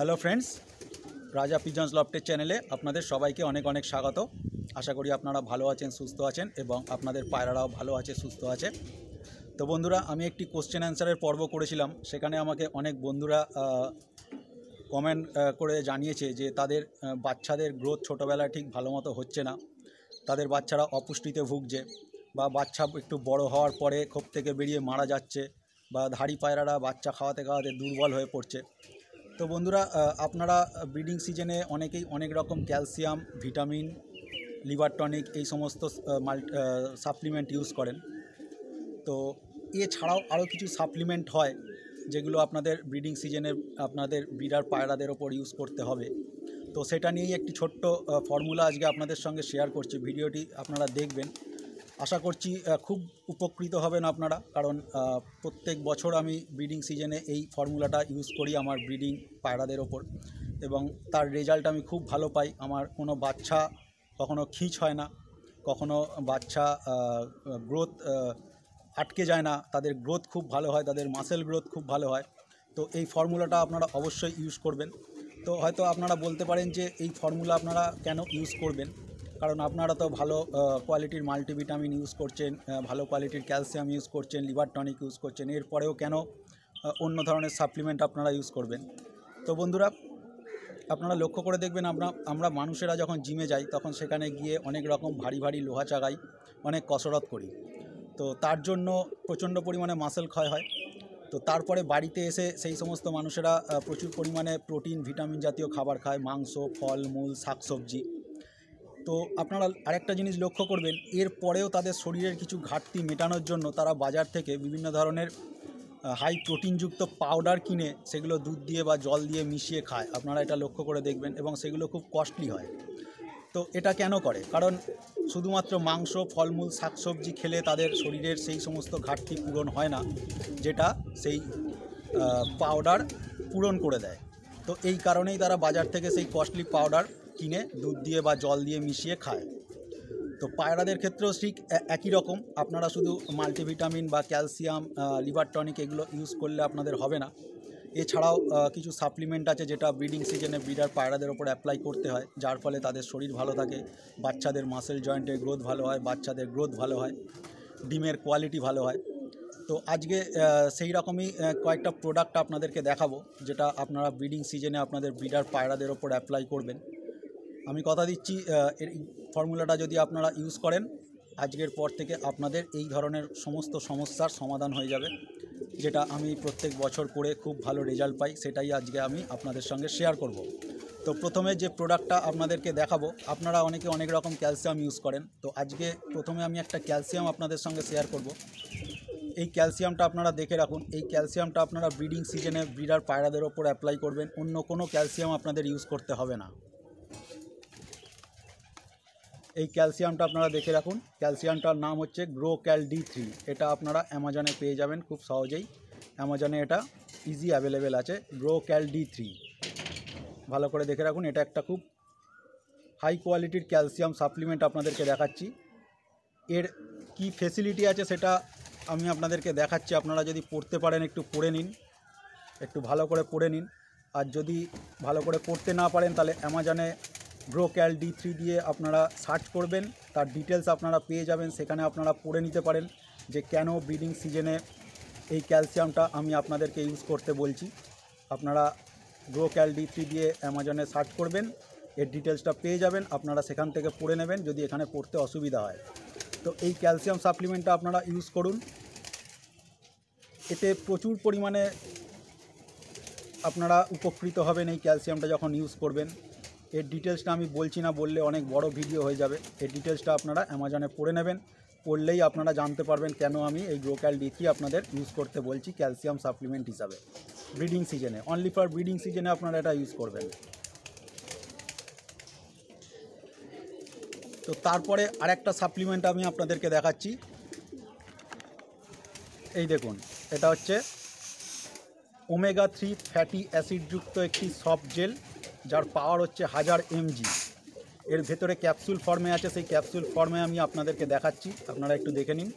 Hello friends Raja pigeons লফটের চ্যানেলে আপনাদের সবাইকে অনেক অনেক স্বাগত আশা করি আপনারা ভালো আছেন সুস্থ আছেন এবং আপনাদের পায়রারাও ভালো আছে সুস্থ আছে তো বন্ধুরা আমি একটি কোশ্চেন অ্যান্সারের পর্ব করেছিলাম সেখানে আমাকে অনেক বন্ধুরা কমেন্ট করে জানিয়েছে যে তাদের বাচ্চাদের গ্রোথ ছোটোবেলায় ঠিক ভালো মতো হচ্ছে না তাদের বাচ্চারা অপুষ্টিতে ভুগছে বা বাচ্চা একটু বড় হওয়ার পরে ক্ষোভ থেকে বেরিয়ে মারা যাচ্ছে বা ধাড়ি পায়রারা বাচ্চা খাওয়াতে খাওয়াতে দুর্বল হয়ে পড়ছে তো বন্ধুরা আপনারা ব্রিডিং সিজনে অনেকেই অনেক রকম ক্যালসিয়াম ভিটামিন লিভার টনিক এই সমস্ত সাপ্লিমেন্ট ইউজ করেন তো এছাড়াও আরও কিছু সাপ্লিমেন্ট হয় যেগুলো আপনাদের ব্রিডিং সিজনে আপনাদের ব্রিডার পায়রাদের ওপর ইউজ করতে হবে তো সেটা নিয়েই একটি ছোট্ট ফর্মুলা আজকে আপনাদের সঙ্গে শেয়ার করছি ভিডিওটি আপনারা দেখবেন আশা করছি খুব উপকৃত হবেন আপনারা কারণ প্রত্যেক বছর আমি ব্রিডিং সিজনে এই ফর্মুলাটা ইউজ করি আমার ব্রিডিং পায়রাদের ওপর এবং তার রেজাল্ট আমি খুব ভালো পাই আমার কোনো বাচ্চা কখনো খিচ হয় না কখনো বাচ্চা গ্রোথ আটকে যায় না তাদের গ্রোথ খুব ভালো হয় তাদের মাসেল গ্রোথ খুব ভালো হয় তো এই ফর্মুলাটা আপনারা অবশ্যই ইউজ করবেন তো হয়তো আপনারা বলতে পারেন যে এই ফর্মুলা আপনারা কেন ইউজ করবেন কারণ আপনারা তো ভালো কোয়ালিটির মাল্টিভিটামিন ইউজ করছেন ভালো কোয়ালিটির ক্যালসিয়াম ইউজ করছেন লিভার টনিক ইউজ করছেন এরপরেও কেন অন্য ধরনের সাপ্লিমেন্ট আপনারা ইউজ করবেন তো বন্ধুরা আপনারা লক্ষ্য করে দেখবেন আমরা আমরা মানুষেরা যখন জিমে যাই তখন সেখানে গিয়ে অনেক রকম ভারী ভারী লোহা চাগাই অনেক কসরত করি তো তার জন্য প্রচণ্ড পরিমাণে মাসেল ক্ষয় হয় তো তারপরে বাড়িতে এসে সেই সমস্ত মানুষেরা প্রচুর পরিমাণে প্রোটিন ভিটামিন জাতীয় খাবার খায় মাংস ফল মূল শাকসবজি তো আপনারা আরেকটা জিনিস লক্ষ্য করবেন এর পরেও তাদের শরীরের কিছু ঘাটতি মেটানোর জন্য তারা বাজার থেকে বিভিন্ন ধরনের হাই প্রোটিনযুক্ত পাউডার কিনে সেগুলো দুধ দিয়ে বা জল দিয়ে মিশিয়ে খায় আপনারা এটা লক্ষ্য করে দেখবেন এবং সেগুলো খুব কস্টলি হয় তো এটা কেন করে কারণ শুধুমাত্র মাংস ফলমূল শাকসবজি খেলে তাদের শরীরের সেই সমস্ত ঘাটতি পূরণ হয় না যেটা সেই পাউডার পূরণ করে দেয় তো এই কারণেই তারা বাজার থেকে সেই কস্টলি পাউডার কিনে দুধ দিয়ে বা জল দিয়ে মিশিয়ে খায় তো পায়রাদের ক্ষেত্রেও ঠিক একই রকম আপনারা শুধু মাল্টিভিটামিন বা ক্যালসিয়াম লিভার টনিক এগুলো ইউজ করলে আপনাদের হবে না এছাড়াও কিছু সাপ্লিমেন্ট আছে যেটা ব্রিডিং সিজনে ব্রিডার পায়রাদের ওপর অ্যাপ্লাই করতে হয় যার ফলে তাদের শরীর ভালো থাকে বাচ্চাদের মাসেল জয়েন্টের গ্রোথ ভালো হয় বাচ্চাদের গ্রোথ ভালো হয় ডিমের কোয়ালিটি ভালো হয় তো আজকে সেই রকমই কয়েকটা প্রোডাক্ট আপনাদেরকে দেখাবো যেটা আপনারা ব্রিডিং সিজনে আপনাদের ব্রিডার পায়রাদের ওপর অ্যাপ্লাই করবেন আমি কথা দিচ্ছি এই ফর্মুলাটা যদি আপনারা ইউজ করেন আজকের পর থেকে আপনাদের এই ধরনের সমস্ত সমস্যার সমাধান হয়ে যাবে যেটা আমি প্রত্যেক বছর করে খুব ভালো রেজাল্ট পাই সেটাই আজকে আমি আপনাদের সঙ্গে শেয়ার করব। তো প্রথমে যে প্রোডাক্টটা আপনাদেরকে দেখাবো আপনারা অনেকে অনেক রকম ক্যালসিয়াম ইউজ করেন তো আজকে প্রথমে আমি একটা ক্যালসিয়াম আপনাদের সঙ্গে শেয়ার করব। এই ক্যালসিয়ামটা আপনারা দেখে রাখুন এই ক্যালসিয়ামটা আপনারা ব্রিডিং সিজনে ব্রিডার পায়রাদের ওপর অ্যাপ্লাই করবেন অন্য কোনো ক্যালসিয়াম আপনাদের ইউজ করতে হবে না এই ক্যালসিয়ামটা আপনারা দেখে রাখুন ক্যালসিয়ামটার নাম হচ্ছে গ্রো ক্যাল ডি থ্রি এটা আপনারা অ্যামাজনে পেয়ে যাবেন খুব সহজেই অ্যামাজনে এটা ইজি অ্যাভেলেবেল আছে গ্রো ক্যাল ডি থ্রি ভালো করে দেখে রাখুন এটা একটা খুব হাই কোয়ালিটির ক্যালসিয়াম সাপ্লিমেন্ট আপনাদেরকে দেখাচ্ছি এর কি ফেসিলিটি আছে সেটা আমি আপনাদেরকে দেখাচ্ছি আপনারা যদি পড়তে পারেন একটু পড়ে নিন একটু ভালো করে পড়ে নিন আর যদি ভালো করে পড়তে না পারেন তাহলে অ্যামাজনে ব্রোক্যাল ডি থ্রি দিয়ে আপনারা সার্চ করবেন তার ডিটেলস আপনারা পেয়ে যাবেন সেখানে আপনারা পড়ে নিতে পারেন যে কেন ব্রিডিং সিজনে এই ক্যালসিয়ামটা আমি আপনাদেরকে ইউজ করতে বলছি আপনারা ব্রোক্যাল ডি থ্রি দিয়ে অ্যামাজনে সার্চ করবেন এর ডিটেলসটা পেয়ে যাবেন আপনারা সেখান থেকে পড়ে নেবেন যদি এখানে পড়তে অসুবিধা হয় তো এই ক্যালসিয়াম সাপ্লিমেন্টটা আপনারা ইউজ করুন এতে প্রচুর পরিমাণে আপনারা উপকৃত হবেন এই ক্যালসিয়ামটা যখন ইউজ করবেন এর ডিটেলসটা আমি বলছি না বললে অনেক বড় ভিডিও হয়ে যাবে এর ডিটেলসটা আপনারা অ্যামাজনে পড়ে নেবেন পড়লেই আপনারা জানতে পারবেন কেন আমি এই গ্রোক্যাল ডিথি আপনাদের ইউজ করতে বলছি ক্যালসিয়াম সাপ্লিমেন্ট হিসাবে ব্রিডিং সিজনে অনলি ফর ব্রিডিং সিজনে আপনারা এটা ইউজ করবেন তো তারপরে আরেকটা সাপ্লিমেন্ট আমি আপনাদেরকে দেখাচ্ছি এই দেখুন এটা হচ্ছে ওমেগা থ্রি ফ্যাটি অ্যাসিডযুক্ত একটি সফট জেল যার পাওয়ার হচ্ছে হাজার এমজি এর ভেতরে ক্যাপসুল ফর্মে আছে সেই ক্যাপসুল ফর্মে আমি আপনাদেরকে দেখাচ্ছি আপনারা একটু দেখে নিন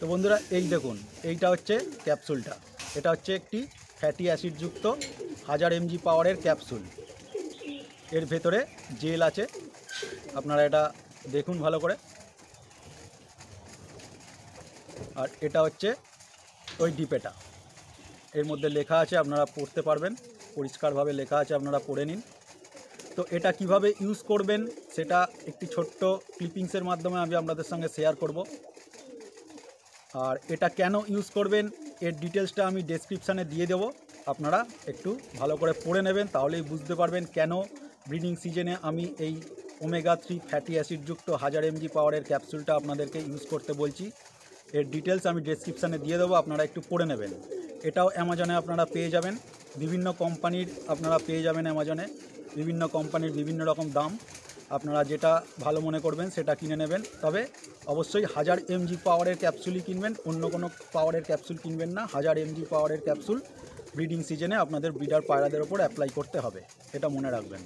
তো বন্ধুরা এই দেখুন এইটা হচ্ছে ক্যাপসুলটা এটা হচ্ছে একটি ফ্যাটি অ্যাসিডযুক্ত হাজার এমজি পাওয়ারের ক্যাপসুল এর ভেতরে জেল আছে আপনারা এটা দেখুন ভালো করে আর এটা হচ্ছে ওই ডিপেটা এর মধ্যে লেখা আছে আপনারা পড়তে পারবেন পরিষ্কারভাবে লেখা আছে আপনারা পড়ে নিন তো এটা কিভাবে ইউজ করবেন সেটা একটি ছোট্ট ক্লিপিংসের মাধ্যমে আমি আপনাদের সঙ্গে শেয়ার করব আর এটা কেন ইউজ করবেন এর ডিটেলসটা আমি ডেসক্রিপশানে দিয়ে দেবো আপনারা একটু ভালো করে পড়ে নেবেন তাহলেই বুঝতে পারবেন কেন ব্রিডিং সিজনে আমি এই ওমেগা থ্রি ফ্যাটি অ্যাসিডযুক্ত হাজার এমজি পাওয়ারের ক্যাপসুলটা আপনাদেরকে ইউজ করতে বলছি এর ডিটেলস আমি ডেসক্রিপশানে দিয়ে দেবো আপনারা একটু পড়ে নেবেন এটাও অ্যামাজনে আপনারা পেয়ে যাবেন বিভিন্ন কোম্পানির আপনারা পেয়ে যাবেন অ্যামাজনে বিভিন্ন কোম্পানির বিভিন্ন রকম দাম আপনারা যেটা ভালো মনে করবেন সেটা কিনে নেবেন তবে অবশ্যই হাজার এমজি পাওয়ারের ক্যাপসুলই কিনবেন অন্য কোনো পাওয়ারের ক্যাপসুল কিনবেন না হাজার এমজি পাওয়ারের ক্যাপসুল ব্রিডিং সিজনে আপনাদের ব্রিডার পায়রাদের ওপর অ্যাপ্লাই করতে হবে এটা মনে রাখবেন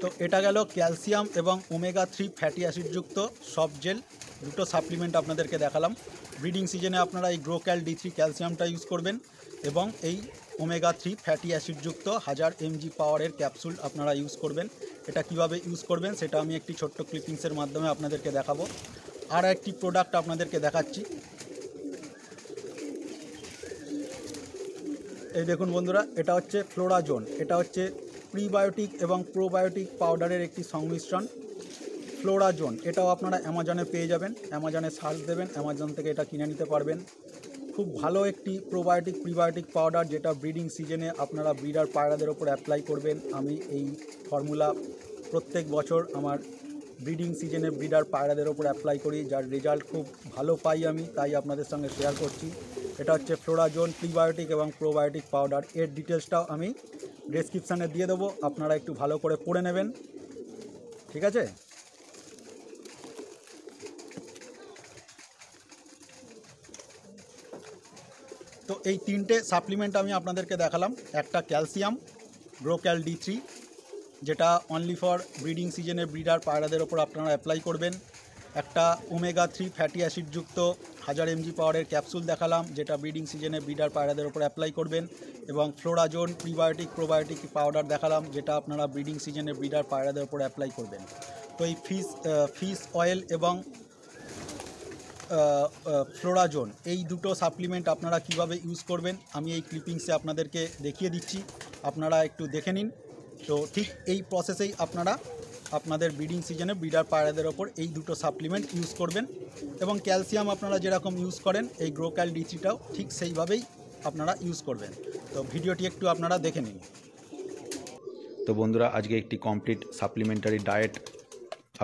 তো এটা গেল ক্যালসিয়াম এবং ওমেগা থ্রি ফ্যাটি অ্যাসিডযুক্ত সব জেল দুটো সাপ্লিমেন্ট আপনাদেরকে দেখালাম ব্রিডিং সিজনে আপনারা এই গ্রোক্যাল ডি থ্রি ক্যালসিয়ামটা ইউজ করবেন এবং এই ওমেগা থ্রি ফ্যাটি অ্যাসিডযুক্ত হাজার এমজি পাওয়ারের ক্যাপসুল আপনারা ইউজ করবেন এটা কিভাবে ইউজ করবেন সেটা আমি একটি ছোট্ট ক্লিপিংসের মাধ্যমে আপনাদেরকে দেখাবো আর একটি প্রোডাক্ট আপনাদেরকে দেখাচ্ছি এই দেখুন বন্ধুরা এটা হচ্ছে ফ্লোরাজোন এটা হচ্ছে প্রিবায়োটিক এবং প্রোবায়োটিক পাউডারের একটি সংমিশ্রণ ফ্লোরা জোন এটাও আপনারা অ্যামাজনে পেয়ে যাবেন অ্যামাজনে সার্চ দেবেন অ্যামাজন থেকে এটা কিনে নিতে পারবেন খুব ভালো একটি প্রোবায়োটিক প্রিবায়োটিক পাউডার যেটা ব্রিডিং সিজনে আপনারা ব্রিডার পায়রাদের ওপর অ্যাপ্লাই করবেন আমি এই ফর্মুলা প্রত্যেক বছর আমার ব্রিডিং সিজনে ব্রিডার পায়রাদের ওপর অ্যাপ্লাই করি যার রেজাল্ট খুব ভালো পাই আমি তাই আপনাদের সঙ্গে শেয়ার করছি এটা হচ্ছে ফ্লোরাজোন প্রিবায়োটিক এবং প্রোবায়োটিক পাউডার এর ডিটেলসটাও আমি ডেসক্রিপশানে দিয়ে দেবো আপনারা একটু ভালো করে পড়ে নেবেন ঠিক আছে তো এই তিনটে সাপ্লিমেন্ট আমি আপনাদেরকে দেখালাম একটা ক্যালসিয়াম ব্রোক্যাল ডি থ্রি যেটা অনলি ফর ব্রিডিং সিজনে ব্রিডার পায়রাদের ওপর আপনারা অ্যাপ্লাই করবেন একটা ওমেগা থ্রি ফ্যাটি অ্যাসিডযুক্ত হাজার এমজি পাওয়ারের ক্যাপসুল দেখালাম যেটা ব্রিডিং সিজনে ব্রিডার পায়রাদের ওপর অ্যাপ্লাই করবেন এবং ফ্লোরাজোন প্রিবায়োটিক প্রোবায়োটিক পাউডার দেখালাম যেটা আপনারা ব্রিডিং সিজনে ব্রিডার পায়রাদের ওপর অ্যাপ্লাই করবেন তো এই ফিস ফিস অয়েল এবং ফ্লোরাজোন এই দুটো সাপ্লিমেন্ট আপনারা কিভাবে ইউজ করবেন আমি এই ক্লিপিংসে আপনাদেরকে দেখিয়ে দিচ্ছি আপনারা একটু দেখে নিন তো ঠিক এই প্রসেসেই আপনারা আপনাদের ব্রিডিং সিজনে ব্রিডার পায়রাদের ওপর এই দুটো সাপ্লিমেন্ট ইউজ করবেন এবং ক্যালসিয়াম আপনারা যেরকম ইউজ করেন এই গ্রোক্যাল ডিসিটাও ঠিক সেইভাবেই আপনারা ইউজ করবেন তো ভিডিওটি একটু আপনারা দেখে নিন তো বন্ধুরা আজকে একটি কমপ্লিট সাপ্লিমেন্টারি ডায়েট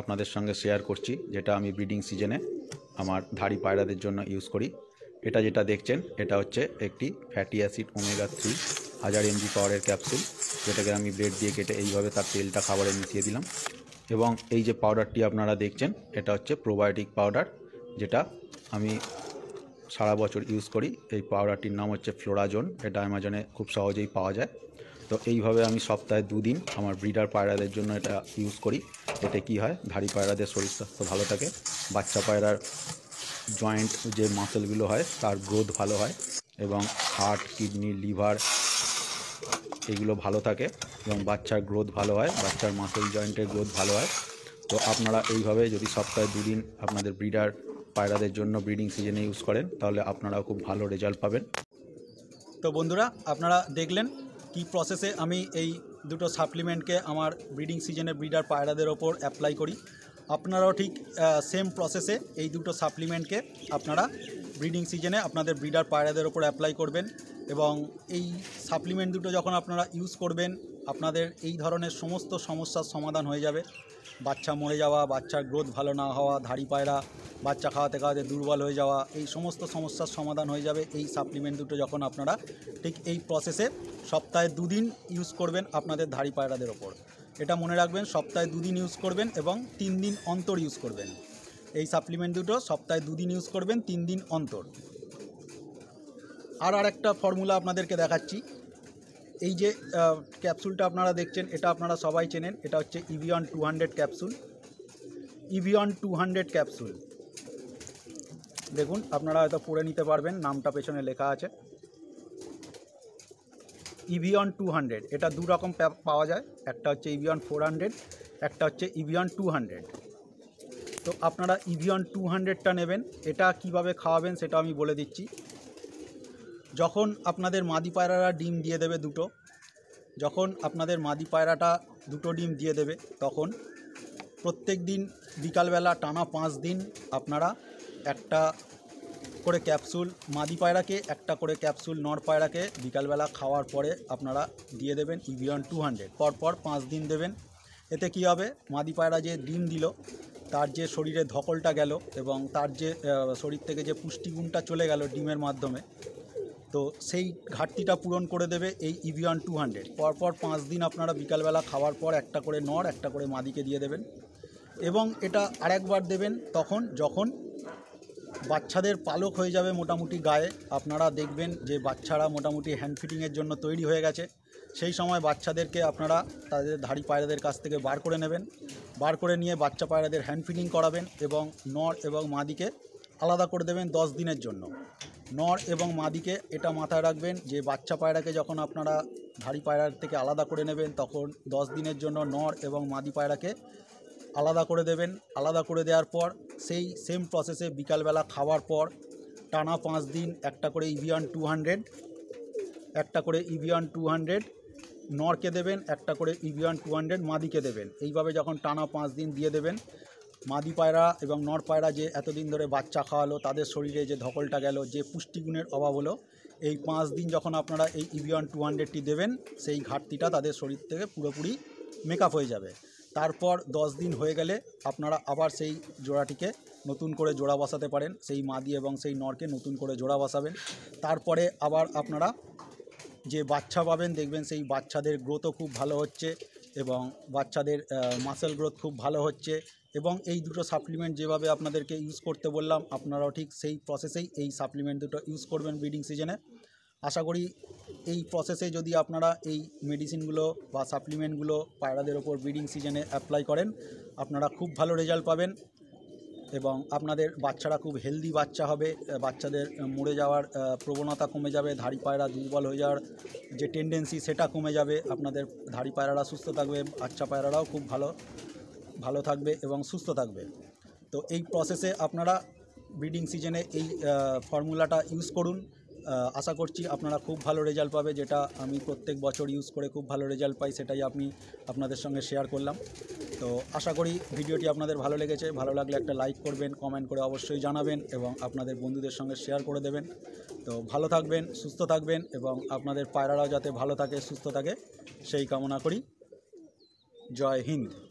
আপনাদের সঙ্গে শেয়ার করছি যেটা আমি ব্রিডিং সিজনে আমার ধাড়ি পায়রাদের জন্য ইউজ করি এটা যেটা দেখছেন এটা হচ্ছে একটি ফ্যাটি অ্যাসিড ওমেগা থ্রি হাজার এমজি পাওয়ারের ক্যাপসুল যেটাকে আমি ব্রেড দিয়ে কেটে এইভাবে তার তেলটা খাবারে মিশিয়ে দিলাম এবং এই যে পাউডারটি আপনারা দেখছেন এটা হচ্ছে প্রোবায়োটিক পাউডার যেটা আমি সারা বছর ইউজ করি এই পাউডারটির নাম হচ্ছে ফ্লোরাজোন এটা অ্যামাজনে খুব সহজেই পাওয়া যায় তো এইভাবে আমি সপ্তাহে দুদিন আমার ব্রিডার পায়রাদের জন্য এটা ইউজ করি এতে কি হয় ধাড়ি পায়রাদের শরীর স্বাস্থ্য ভালো থাকে বাচ্চা পায়রার জয়েন্ট যে মাসেলগুলো হয় তার গ্রোথ ভালো হয় এবং হার্ট কিডনি লিভার এগুলো ভালো থাকে এবং বাচ্চার গ্রোথ ভালো হয় বাচ্চার মাসেল জয়েন্টের গ্রোথ ভালো হয় তো আপনারা এইভাবে যদি সপ্তাহে দুদিন আপনাদের ব্রিডার পায়রাদের জন্য ব্রিডিং সিজনে ইউজ করেন তাহলে আপনারাও খুব ভালো রেজাল্ট পাবেন তো বন্ধুরা আপনারা দেখলেন কি প্রসেসে আমি এই দুটো সাপ্লিমেন্টকে আমার ব্রিডিং সিজনে ব্রিডার পায়রাদের ওপর অ্যাপ্লাই করি আপনারাও ঠিক সেম প্রসেসে এই দুটো সাপ্লিমেন্টকে আপনারা ব্রিডিং সিজনে আপনাদের ব্রিডার পায়রাদের ওপর অ্যাপ্লাই করবেন এবং এই সাপ্লিমেন্ট দুটো যখন আপনারা ইউজ করবেন আপনাদের এই ধরনের সমস্ত সমস্যার সমাধান হয়ে যাবে বাচ্চা মরে যাওয়া বাচ্চার গ্রোথ ভালো না হওয়া ধাড়ি পায়রা বাচ্চা খাওয়াতে খাওয়াতে দুর্বল হয়ে যাওয়া এই সমস্ত সমস্যার সমাধান হয়ে যাবে এই সাপ্লিমেন্ট দুটো যখন আপনারা ঠিক এই প্রসেসে সপ্তাহে দুদিন ইউজ করবেন আপনাদের ধাড়ি পায়রাদের ওপর এটা মনে রাখবেন সপ্তাহে দুদিন ইউজ করবেন এবং তিন দিন অন্তর ইউজ করবেন এই সাপ্লিমেন্ট দুটো সপ্তাহে দুদিন ইউজ করবেন তিন দিন অন্তর আর আর একটা ফর্মুলা আপনাদেরকে দেখাচ্ছি এই যে ক্যাপসুলটা আপনারা দেখছেন এটা আপনারা সবাই চেনেন এটা হচ্ছে Evion two hundred capsule Evion two hundred capsule দেখুন আপনারা হয়তো পড়ে নিতে পারবেন নামটা পেছনে লেখা আছে ইভিয়ন টু হান্ড্রেড এটা দু রকম পাওয়া যায় একটা হচ্ছে ইভিয়ন ফোর হান্ড্রেড একটা হচ্ছে ইভিয়ন টু হান্ড্রেড তো আপনারা ইভিয়ন টু হান্ড্রেডটা নেবেন এটা কিভাবে খাওয়াবেন সেটা আমি বলে দিচ্ছি যখন আপনাদের মাদি পায়রারা ডিম দিয়ে দেবে দুটো যখন আপনাদের মাদি পায়রাটা দুটো ডিম দিয়ে দেবে তখন প্রত্যেক দিন বিকালবেলা টানা পাঁচ দিন আপনারা একটা করে ক্যাপসুল মাদি পায়রাকে একটা করে ক্যাপসুল নর পায়রাকে বিকালবেলা খাওয়ার পরে আপনারা দিয়ে দেবেন ইভিয়ন টু হান্ড্রেড পরপর পাঁচ দিন দেবেন এতে কি হবে মাদি পায়রা যে ডিম দিল তার যে শরীরে ধকলটা গেল এবং তার যে শরীর থেকে যে পুষ্টিগুণটা চলে গেল ডিমের মাধ্যমে তো সেই ঘাটতিটা পূরণ করে দেবে এই ইভিয়ান টু হান্ড্রেড পরপর পাঁচ দিন আপনারা বিকালবেলা খাওয়ার পর একটা করে নর একটা করে মাদিকে দিয়ে দেবেন এবং এটা আরেকবার দেবেন তখন যখন বাচ্চাদের পালক হয়ে যাবে মোটামুটি গায়ে আপনারা দেখবেন যে বাচ্চারা মোটামুটি হ্যান্ড ফিটিংয়ের জন্য তৈরি হয়ে গেছে সেই সময় বাচ্চাদেরকে আপনারা তাদের ধাড়ি পায়রাদের কাছ থেকে বার করে নেবেন বার করে নিয়ে বাচ্চা পায়রাদের হ্যান্ড ফিটিং করাবেন এবং নর এবং মাদিকে আলাদা করে দেবেন দশ দিনের জন্য নর এবং মাদিকে এটা মাথায় রাখবেন যে বাচ্চা পায়রাকে যখন আপনারা ভারী পায়রার থেকে আলাদা করে নেবেন তখন দশ দিনের জন্য নর এবং মাদি পায়রাকে আলাদা করে দেবেন আলাদা করে দেওয়ার পর সেই সেম প্রসেসে বিকালবেলা খাওয়ার পর টানা পাঁচ দিন একটা করে ইভিয়ান টু হান্ড্রেড একটা করে ইভিয়ান টু হান্ড্রেড নরকে দেবেন একটা করে ইভিয়ান টু হান্ড্রেড মাদিকে দেবেন এইভাবে যখন টানা পাঁচ দিন দিয়ে দেবেন মাদি পায়রা এবং নর পায়রা যে এতদিন ধরে বাচ্চা খাওয়ালো তাদের শরীরে যে ধকলটা গেল যে পুষ্টিগুণের অভাব হলো এই পাঁচ দিন যখন আপনারা এই ইভিয়ন টু হান্ড্রেডটি দেবেন সেই ঘাটতিটা তাদের শরীর থেকে পুরোপুরি মেকআপ হয়ে যাবে তারপর দশ দিন হয়ে গেলে আপনারা আবার সেই জোড়াটিকে নতুন করে জোড়া বসাতে পারেন সেই মাদি এবং সেই নরকে নতুন করে জোড়া বসাবেন তারপরে আবার আপনারা যে বাচ্চা পাবেন দেখবেন সেই বাচ্চাদের গ্রোথও খুব ভালো হচ্ছে এবং বাচ্চাদের মাসেল গ্রোথ খুব ভালো হচ্ছে এবং এই দুটো সাপ্লিমেন্ট যেভাবে আপনাদেরকে ইউজ করতে বললাম আপনারাও ঠিক সেই প্রসেসেই এই সাপ্লিমেন্ট দুটো ইউজ করবেন ব্রিডিং সিজনে আশা করি এই প্রসেসে যদি আপনারা এই মেডিসিনগুলো বা সাপ্লিমেন্টগুলো পায়রাদের ওপর ব্রিডিং সিজনে অ্যাপ্লাই করেন আপনারা খুব ভালো রেজাল্ট পাবেন এবং আপনাদের বাচ্চারা খুব হেলদি বাচ্চা হবে বাচ্চাদের মরে যাওয়ার প্রবণতা কমে যাবে ধাড়ি পায়রা দুর্বল হয়ে যাওয়ার যে টেন্ডেন্সি সেটা কমে যাবে আপনাদের ধাড়ি পায়রারা সুস্থ থাকবে বাচ্চা পায়রারাও খুব ভালো ভালো থাকবে এবং সুস্থ থাকবে তো এই প্রসেসে আপনারা ব্রিডিং সিজনে এই ফর্মুলাটা ইউজ করুন আশা করছি আপনারা খুব ভালো রেজাল্ট পাবে যেটা আমি প্রত্যেক বছর ইউজ করে খুব ভালো রেজাল্ট পাই সেটাই আপনি আপনাদের সঙ্গে শেয়ার করলাম তো আশা করি ভিডিওটি আপনাদের ভালো লেগেছে ভালো লাগলে একটা লাইক করবেন কমেন্ট করে অবশ্যই জানাবেন এবং আপনাদের বন্ধুদের সঙ্গে শেয়ার করে দেবেন তো ভালো থাকবেন সুস্থ থাকবেন এবং আপনাদের পায়রারাও যাতে ভালো থাকে সুস্থ থাকে সেই কামনা করি জয় হিন্দ